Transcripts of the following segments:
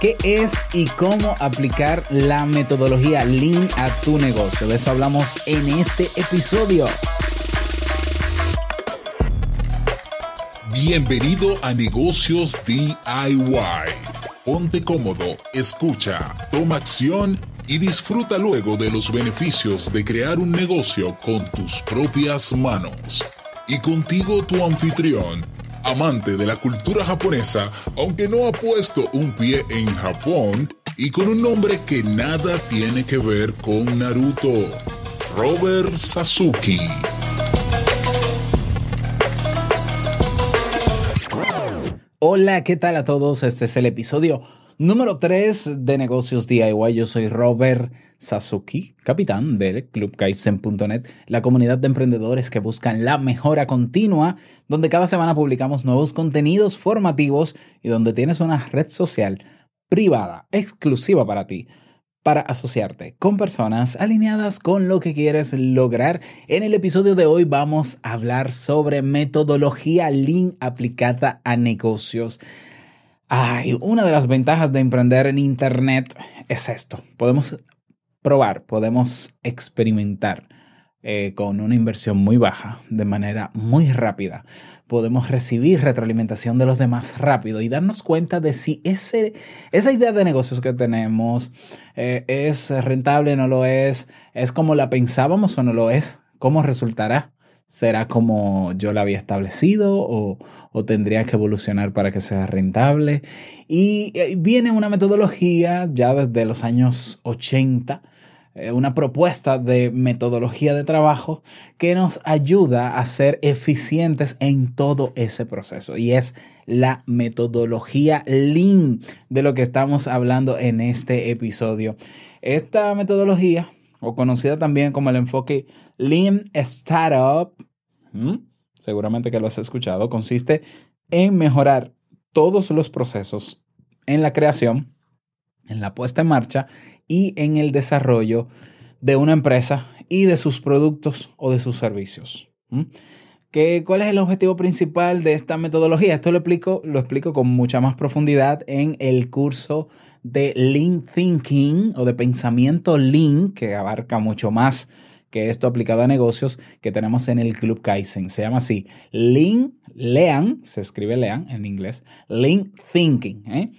qué es y cómo aplicar la metodología Lean a tu negocio. De eso hablamos en este episodio. Bienvenido a Negocios DIY. Ponte cómodo, escucha, toma acción y disfruta luego de los beneficios de crear un negocio con tus propias manos. Y contigo tu anfitrión, amante de la cultura japonesa, aunque no ha puesto un pie en Japón, y con un nombre que nada tiene que ver con Naruto, Robert Sasuke. Hola, ¿qué tal a todos? Este es el episodio Número 3 de negocios DIY. Yo soy Robert Sasuki, capitán del Club Kaizen.net, la comunidad de emprendedores que buscan la mejora continua, donde cada semana publicamos nuevos contenidos formativos y donde tienes una red social privada, exclusiva para ti, para asociarte con personas alineadas con lo que quieres lograr. En el episodio de hoy vamos a hablar sobre metodología Lean aplicada a negocios. Ay, una de las ventajas de emprender en Internet es esto. Podemos probar, podemos experimentar eh, con una inversión muy baja, de manera muy rápida. Podemos recibir retroalimentación de los demás rápido y darnos cuenta de si ese, esa idea de negocios que tenemos eh, es rentable o no lo es, es como la pensábamos o no lo es, cómo resultará será como yo la había establecido o, o tendría que evolucionar para que sea rentable. Y eh, viene una metodología ya desde los años 80 eh, una propuesta de metodología de trabajo que nos ayuda a ser eficientes en todo ese proceso y es la metodología Lean de lo que estamos hablando en este episodio. Esta metodología o conocida también como el enfoque Lean Startup, seguramente que lo has escuchado, consiste en mejorar todos los procesos en la creación, en la puesta en marcha y en el desarrollo de una empresa y de sus productos o de sus servicios. ¿Qué, ¿Cuál es el objetivo principal de esta metodología? Esto lo explico, lo explico con mucha más profundidad en el curso de Lean Thinking o de pensamiento Lean, que abarca mucho más que esto aplicado a negocios que tenemos en el Club Kaizen. Se llama así, Lean, Lean, se escribe Lean en inglés, Lean Thinking. ¿eh?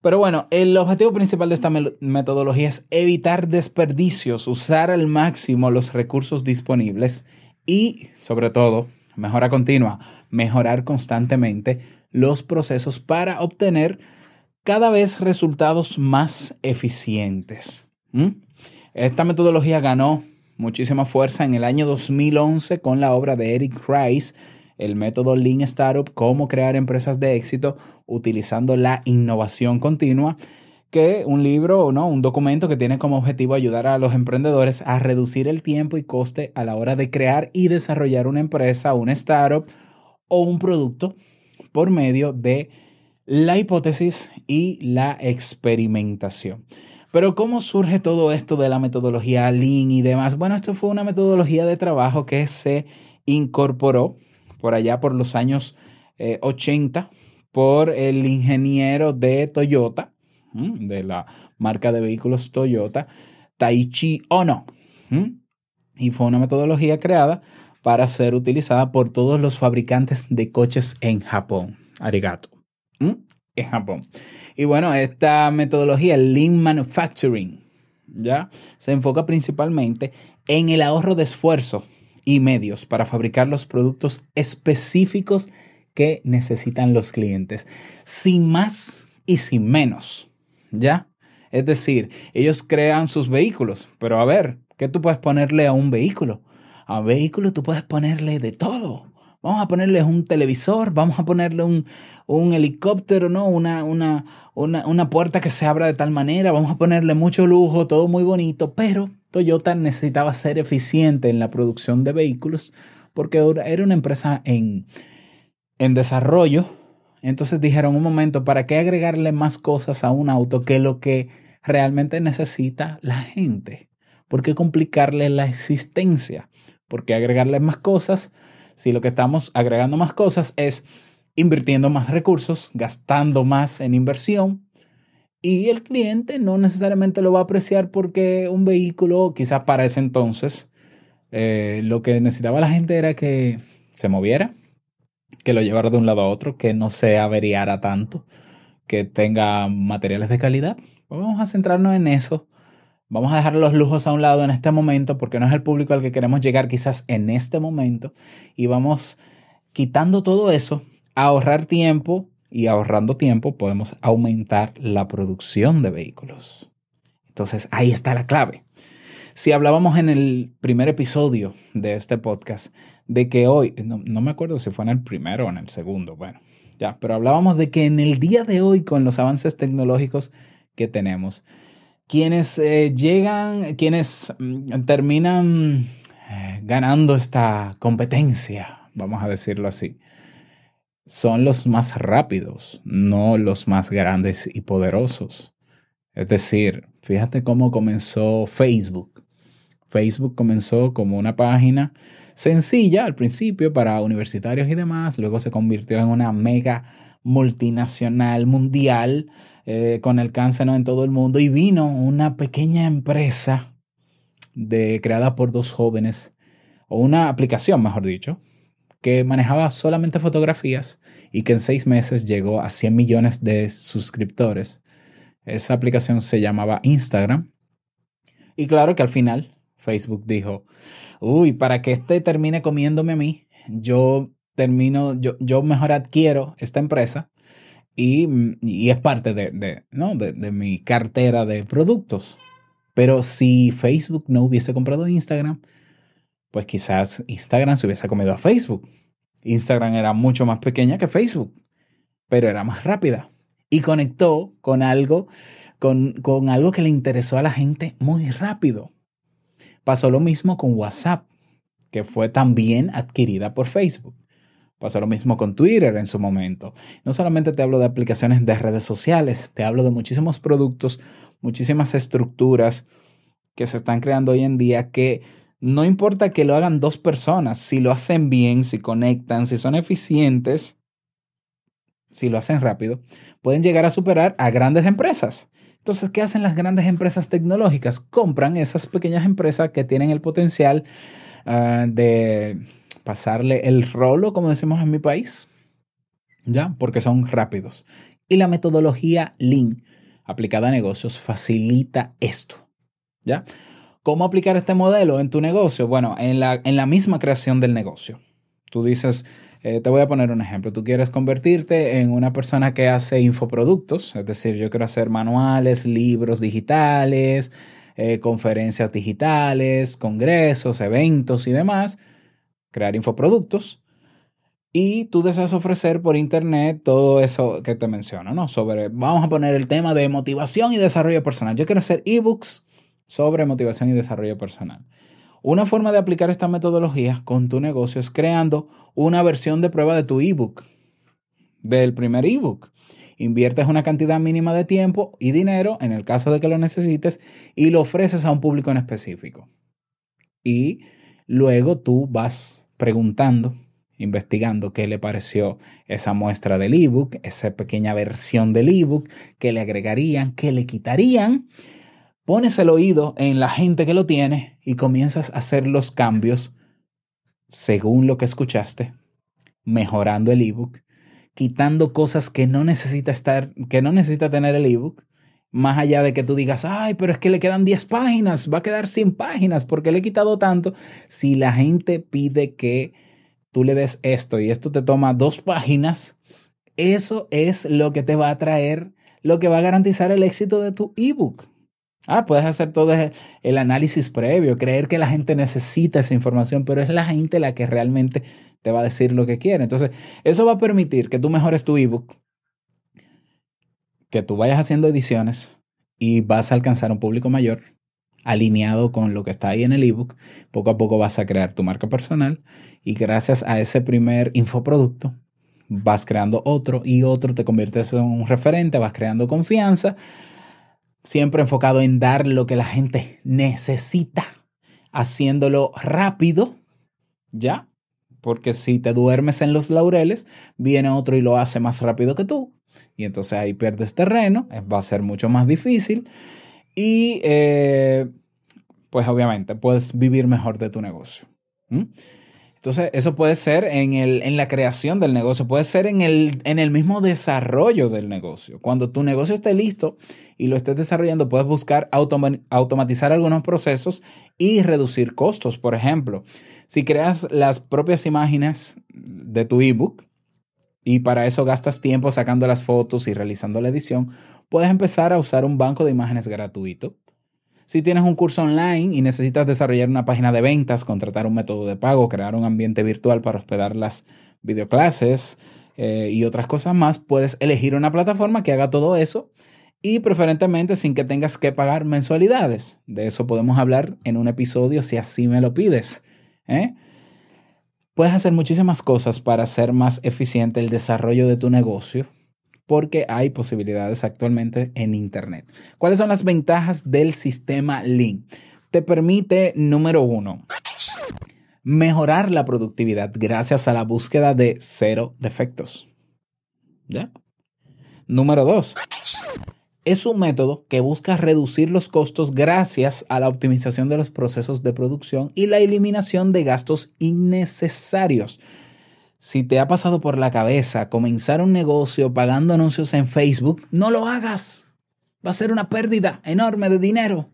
Pero bueno, el objetivo principal de esta metodología es evitar desperdicios, usar al máximo los recursos disponibles y, sobre todo, mejora continua, mejorar constantemente los procesos para obtener cada vez resultados más eficientes. Esta metodología ganó muchísima fuerza en el año 2011 con la obra de Eric Rice, el método Lean Startup, cómo crear empresas de éxito utilizando la innovación continua, que un libro o no, un documento que tiene como objetivo ayudar a los emprendedores a reducir el tiempo y coste a la hora de crear y desarrollar una empresa, un startup o un producto por medio de la hipótesis y la experimentación. Pero ¿cómo surge todo esto de la metodología Lean y demás? Bueno, esto fue una metodología de trabajo que se incorporó por allá por los años 80 eh, por el ingeniero de Toyota, de la marca de vehículos Toyota, Taichi Ono. Y fue una metodología creada para ser utilizada por todos los fabricantes de coches en Japón. Arigato. Mm, en Japón. Y bueno, esta metodología, Lean Manufacturing, ¿ya? Se enfoca principalmente en el ahorro de esfuerzo y medios para fabricar los productos específicos que necesitan los clientes, sin más y sin menos, ¿ya? Es decir, ellos crean sus vehículos, pero a ver, ¿qué tú puedes ponerle a un vehículo? A un vehículo tú puedes ponerle de todo vamos a ponerles un televisor, vamos a ponerle un, helicóptero, ¿no? Una, una, puerta que se abra de tal manera, vamos a ponerle mucho lujo, todo muy bonito, pero Toyota necesitaba ser eficiente en la producción de vehículos porque era una empresa en, en desarrollo. Entonces dijeron un momento, ¿para qué agregarle más cosas a un auto que lo que realmente necesita la gente? ¿Por qué complicarle la existencia? ¿Por qué agregarle más cosas si lo que estamos agregando más cosas es invirtiendo más recursos, gastando más en inversión, y el cliente no necesariamente lo va a apreciar porque un vehículo, quizás para ese entonces, eh, lo que necesitaba la gente era que se moviera, que lo llevara de un lado a otro, que no se averiara tanto, que tenga materiales de calidad. Vamos a centrarnos en eso Vamos a dejar los lujos a un lado en este momento porque no es el público al que queremos llegar quizás en este momento y vamos quitando todo eso, a ahorrar tiempo y ahorrando tiempo podemos aumentar la producción de vehículos. Entonces ahí está la clave. Si hablábamos en el primer episodio de este podcast de que hoy, no, no me acuerdo si fue en el primero o en el segundo, bueno, ya, pero hablábamos de que en el día de hoy con los avances tecnológicos que tenemos, quienes eh, llegan, quienes mm, terminan eh, ganando esta competencia, vamos a decirlo así, son los más rápidos, no los más grandes y poderosos. Es decir, fíjate cómo comenzó Facebook. Facebook comenzó como una página sencilla al principio para universitarios y demás, luego se convirtió en una mega multinacional, mundial, eh, con alcance ¿no? en todo el mundo, y vino una pequeña empresa de, creada por dos jóvenes, o una aplicación, mejor dicho, que manejaba solamente fotografías y que en seis meses llegó a 100 millones de suscriptores. Esa aplicación se llamaba Instagram. Y claro que al final Facebook dijo, uy, para que este termine comiéndome a mí, yo termino, yo, mejor adquiero esta empresa y, es parte de, de, mi cartera de productos. Pero si Facebook no hubiese comprado Instagram, pues quizás Instagram se hubiese comido a Facebook. Instagram era mucho más pequeña que Facebook, pero era más rápida y conectó con algo, con algo que le interesó a la gente muy rápido. Pasó lo mismo con WhatsApp, que fue también adquirida por Facebook. Pasó lo mismo con Twitter en su momento. No solamente te hablo de aplicaciones de redes sociales, te hablo de muchísimos productos, muchísimas estructuras que se están creando hoy en día que no importa que lo hagan dos personas, si lo hacen bien, si conectan, si son eficientes, si lo hacen rápido, pueden llegar a superar a grandes empresas. Entonces, ¿qué hacen las grandes empresas tecnológicas? Compran esas pequeñas empresas que tienen el potencial ah, de pasarle el rolo, como decimos en mi país, ¿ya? Porque son rápidos. Y la metodología Lean aplicada a negocios facilita esto, ¿ya? ¿Cómo aplicar este modelo en tu negocio? Bueno, en la, en la misma creación del negocio. Tú dices, eh, te voy a poner un ejemplo, tú quieres convertirte en una persona que hace infoproductos, es decir, yo quiero hacer manuales, libros digitales, eh, conferencias digitales, congresos, eventos y demás crear infoproductos. Y tú deseas ofrecer por internet todo eso que te menciono, ¿no? Sobre, vamos a poner el tema de motivación y desarrollo personal. Yo quiero hacer ebooks sobre motivación y desarrollo personal. Una forma de aplicar esta metodología con tu negocio es creando una versión de prueba de tu ebook, del primer ebook. Inviertes una cantidad mínima de tiempo y dinero en el caso de que lo necesites y lo ofreces a un público en específico. Y luego tú vas preguntando, investigando qué le pareció esa muestra del ebook, esa pequeña versión del ebook, qué le agregarían, qué le quitarían. Pones el oído en la gente que lo tiene y comienzas a hacer los cambios según lo que escuchaste, mejorando el ebook, quitando cosas que no necesita estar, que no necesita tener el ebook más allá de que tú digas, ay, pero es que le quedan 10 páginas, va a quedar 100 páginas porque le he quitado tanto. Si la gente pide que tú le des esto y esto te toma dos páginas, eso es lo que te va a traer, lo que va a garantizar el éxito de tu ebook. Ah, puedes hacer todo el análisis previo, creer que la gente necesita esa información, pero es la gente la que realmente te va a decir lo que quiere. Entonces, eso va a permitir que tú mejores tu ebook, que tú vayas haciendo ediciones y vas a alcanzar un público mayor alineado con lo que está ahí en el ebook, poco a poco vas a crear tu marca personal y gracias a ese primer infoproducto vas creando otro y otro, te conviertes en un referente, vas creando confianza, siempre enfocado en dar lo que la gente necesita, haciéndolo rápido, ¿ya? Porque si te duermes en los laureles, viene otro y lo hace más rápido que tú y entonces ahí pierdes terreno, eh, va a ser mucho más difícil. Y eh, pues obviamente puedes vivir mejor de tu negocio. Entonces, eso puede ser en, la creación del negocio, puede ser en el, mismo desarrollo del negocio. Cuando tu negocio esté listo y lo estés desarrollando, puedes buscar automatizar algunos procesos y reducir costos. Por ejemplo, si creas las propias imágenes de tu ebook, y para eso gastas tiempo sacando las fotos y realizando la edición, puedes empezar a usar un banco de imágenes gratuito. Si tienes un curso online y necesitas desarrollar una página de ventas, contratar un método de pago, crear un ambiente virtual para hospedar las videoclases eh, y otras cosas más, puedes elegir una plataforma que haga todo eso y preferentemente sin que tengas que pagar mensualidades. De eso podemos hablar en un episodio si así me lo pides. ¿eh? Puedes hacer muchísimas cosas para hacer más eficiente el desarrollo de tu negocio porque hay posibilidades actualmente en Internet. ¿Cuáles son las ventajas del sistema Lean? Te permite, número uno, mejorar la productividad gracias a la búsqueda de cero defectos. ¿Ya? Número dos, es un método que busca reducir los costos gracias a la optimización de los procesos de producción y la eliminación de gastos innecesarios. Si te ha pasado por la cabeza comenzar un negocio pagando anuncios en Facebook, no lo hagas. Va a ser una pérdida enorme de dinero.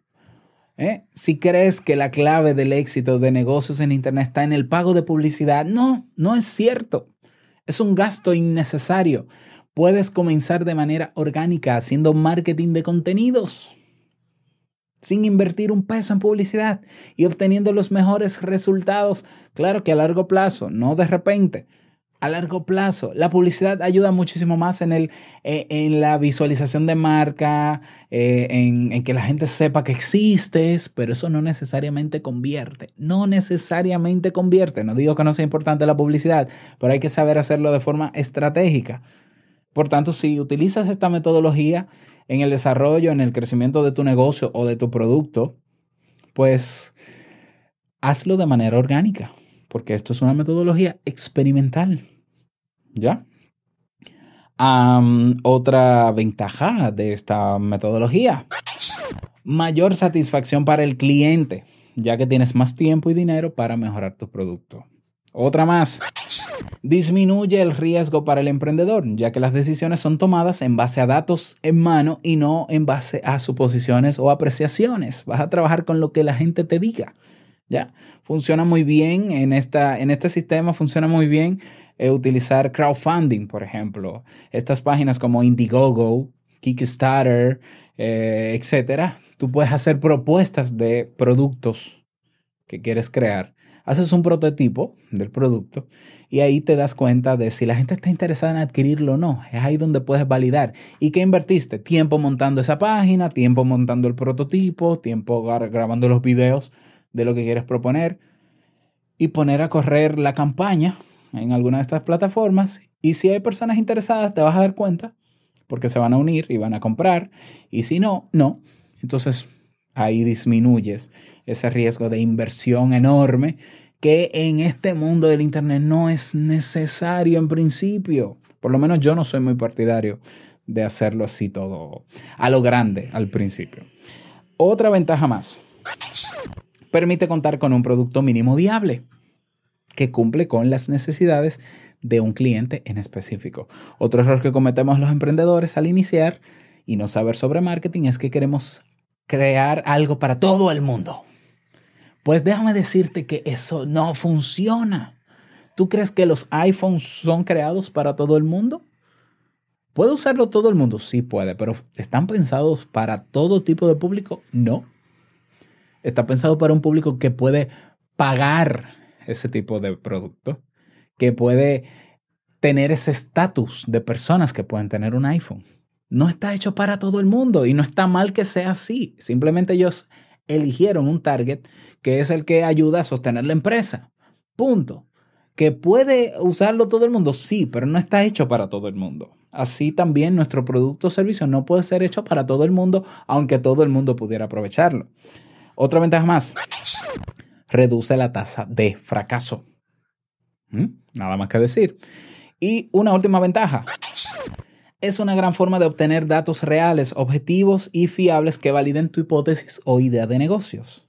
¿Eh? Si crees que la clave del éxito de negocios en Internet está en el pago de publicidad, no, no es cierto. Es un gasto innecesario. Puedes comenzar de manera orgánica haciendo marketing de contenidos sin invertir un peso en publicidad y obteniendo los mejores resultados. Claro que a largo plazo, no de repente. A largo plazo, la publicidad ayuda muchísimo más en, el, eh, en la visualización de marca, eh, en que la gente sepa que existes, pero eso no necesariamente convierte, no necesariamente convierte. No digo que no sea importante la publicidad, pero hay que saber hacerlo de forma estratégica. Por tanto, si utilizas esta metodología en el desarrollo, en el crecimiento de tu negocio o de tu producto, pues hazlo de manera orgánica, porque esto es una metodología experimental. ¿Ya? otra ventaja de esta metodología, mayor satisfacción para el cliente, ya que tienes más tiempo y dinero para mejorar tu producto. Otra más. Disminuye el riesgo para el emprendedor, ya que las decisiones son tomadas en base a datos en mano y no en base a suposiciones o apreciaciones. Vas a trabajar con lo que la gente te diga. ¿ya? Funciona muy bien en, esta, en este sistema, funciona muy bien eh, utilizar crowdfunding, por ejemplo. Estas páginas como Indiegogo, Kickstarter, etc. Eh, etcétera. Tú puedes hacer propuestas de productos que quieres crear haces un prototipo del producto y ahí te das cuenta de si la gente está interesada en adquirirlo o no. Es ahí donde puedes validar. ¿Y qué invertiste? Tiempo montando esa página, tiempo montando el prototipo, tiempo grabando los videos de lo que quieres proponer y poner a correr la campaña en alguna de estas plataformas. Y si hay personas interesadas, te vas a dar cuenta porque se van a unir y van a comprar. Y si no, no. Entonces ahí disminuyes ese riesgo de inversión enorme que en este mundo del Internet no es necesario en principio. Por lo menos yo no soy muy partidario de hacerlo así todo a lo grande al principio. Otra ventaja más. Permite contar con un producto mínimo viable que cumple con las necesidades de un cliente en específico. Otro error que cometemos los emprendedores al iniciar y no saber sobre marketing es que queremos crear algo para todo el mundo. Pues déjame decirte que eso no funciona. ¿Tú crees que los iPhones son creados para todo el mundo? ¿Puede usarlo todo el mundo? Sí puede, pero ¿están pensados para todo tipo de público? No. Está pensado para un público que puede pagar ese tipo de producto, que puede tener ese estatus de personas que pueden tener un iPhone no está hecho para todo el mundo y no está mal que sea así. Simplemente ellos eligieron un target que es el que ayuda a sostener la empresa. Punto. Que puede usarlo todo el mundo, sí, pero no está hecho para todo el mundo. Así también nuestro producto o servicio no puede ser hecho para todo el mundo, aunque todo el mundo pudiera aprovecharlo. Otra ventaja más, reduce la tasa de fracaso. ¿Mm? Nada más que decir. Y una última ventaja, es una gran forma de obtener datos reales, objetivos y fiables que validen tu hipótesis o idea de negocios.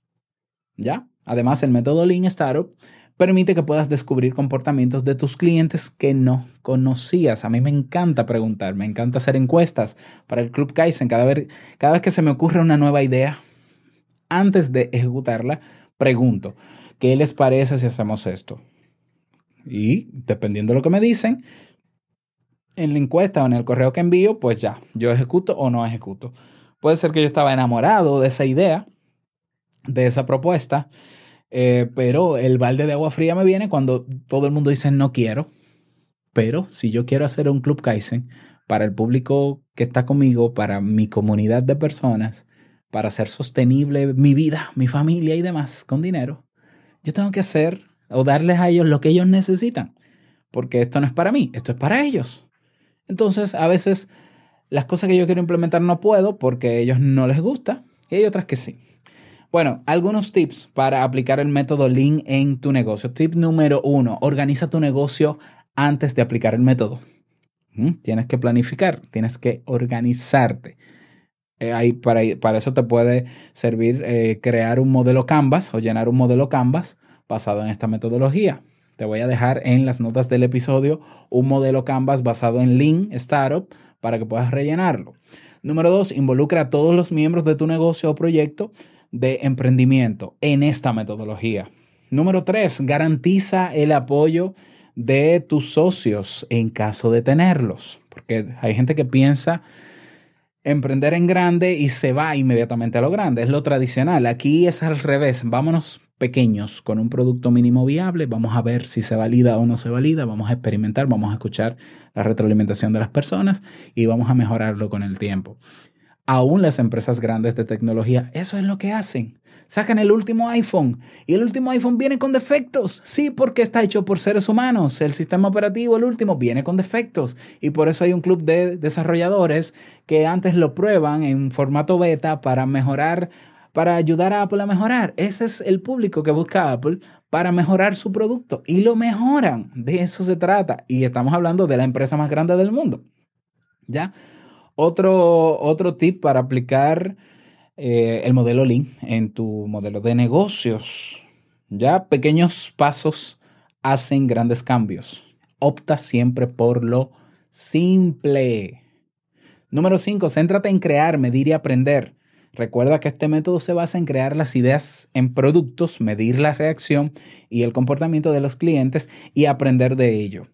¿Ya? Además, el método Lean Startup permite que puedas descubrir comportamientos de tus clientes que no conocías. A mí me encanta preguntar, me encanta hacer encuestas para el Club Kaizen. cada vez que se me ocurre una nueva idea, antes de ejecutarla, pregunto, ¿qué les parece si hacemos esto? Y dependiendo de lo que me dicen, en la encuesta o en el correo que envío, pues ya, yo ejecuto o no ejecuto. Puede ser que yo estaba enamorado de esa idea, de esa propuesta, eh, pero el balde de agua fría me viene cuando todo el mundo dice no quiero. Pero si yo quiero hacer un club Kaizen para el público que está conmigo, para mi comunidad de personas, para hacer sostenible mi vida, mi familia y demás con dinero, yo tengo que hacer o darles a ellos lo que ellos necesitan. Porque esto no es para mí, esto es para ellos. Entonces, a veces las cosas que yo quiero implementar no puedo porque a ellos no les gusta y hay otras que sí. Bueno, algunos tips para aplicar el método Lean en tu negocio. Tip número uno, organiza tu negocio antes de aplicar el método. Mm, tienes que planificar, tienes que organizarte. Eh, para, eso te puede servir eh, crear un modelo Canvas o llenar un modelo Canvas basado en esta metodología. Te voy a dejar en las notas del episodio un modelo Canvas basado en Lean Startup para que puedas rellenarlo. Número dos, involucra a todos los miembros de tu negocio o proyecto de emprendimiento en esta metodología. Número tres, garantiza el apoyo de tus socios en caso de tenerlos, porque hay gente que piensa emprender en grande y se va inmediatamente a lo grande, es lo tradicional. Aquí es al revés, vámonos pequeños con un producto mínimo viable. Vamos a ver si se valida o no se valida. Vamos a experimentar, vamos a escuchar la retroalimentación de las personas y vamos a mejorarlo con el tiempo. Aún las empresas grandes de tecnología, eso es lo que hacen. Sacan el último iPhone y el último iPhone viene con defectos. Sí, porque está hecho por seres humanos. El sistema operativo, el último, viene con defectos. Y por eso hay un club de desarrolladores que antes lo prueban en formato beta para mejorar para ayudar a Apple a mejorar. Ese es el público que busca Apple para mejorar su producto y lo mejoran. De eso se trata. Y estamos hablando de la empresa más grande del mundo. ¿Ya? Otro, otro tip para aplicar eh, el modelo Lean en tu modelo de negocios. Ya pequeños pasos hacen grandes cambios. Opta siempre por lo simple. Número 5. Céntrate en crear, medir y aprender. Recuerda que este método se basa en crear las ideas en productos, medir la reacción y el comportamiento de los clientes y aprender de ello.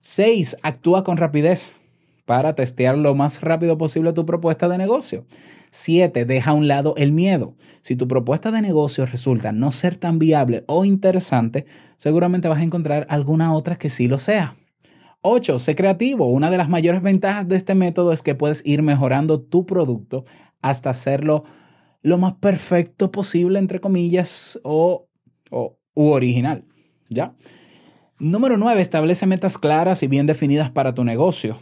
6. Actúa con rapidez para testear lo más rápido posible tu propuesta de negocio. 7. Deja a un lado el miedo. Si tu propuesta de negocio resulta no ser tan viable o interesante, seguramente vas a encontrar alguna otra que sí lo sea. 8. Sé creativo. Una de las mayores ventajas de este método es que puedes ir mejorando tu producto hasta hacerlo lo más perfecto posible, entre comillas, o, u original. ¿Ya? Número 9. Establece metas claras y bien definidas para tu negocio.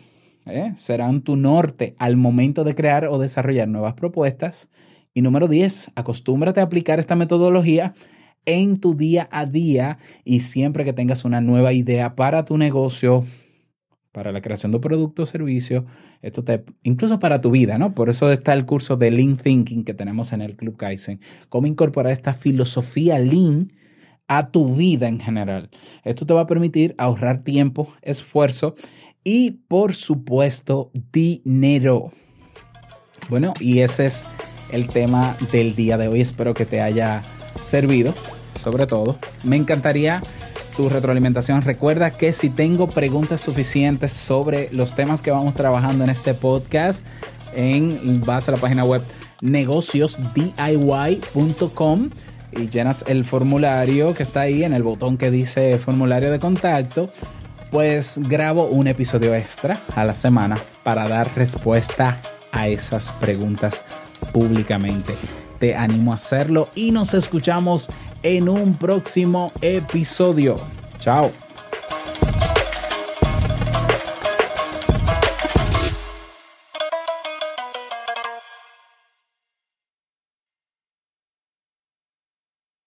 ¿eh? Serán tu norte al momento de crear o desarrollar nuevas propuestas. Y número 10. Acostúmbrate a aplicar esta metodología en tu día a día y siempre que tengas una nueva idea para tu negocio, para la creación de productos, servicios, esto te, incluso para tu vida, ¿no? Por eso está el curso de Lean Thinking que tenemos en el Club Kaizen, cómo incorporar esta filosofía Lean a tu vida en general. Esto te va a permitir ahorrar tiempo, esfuerzo y, por supuesto, dinero. Bueno, y ese es el tema del día de hoy. Espero que te haya servido, sobre todo. Me encantaría tu retroalimentación. Recuerda que si tengo preguntas suficientes sobre los temas que vamos trabajando en este podcast, en, vas a la página web negociosdiy.com y llenas el formulario que está ahí en el botón que dice formulario de contacto. Pues grabo un episodio extra a la semana para dar respuesta a esas preguntas públicamente. Te animo a hacerlo y nos escuchamos en un próximo episodio. Chao.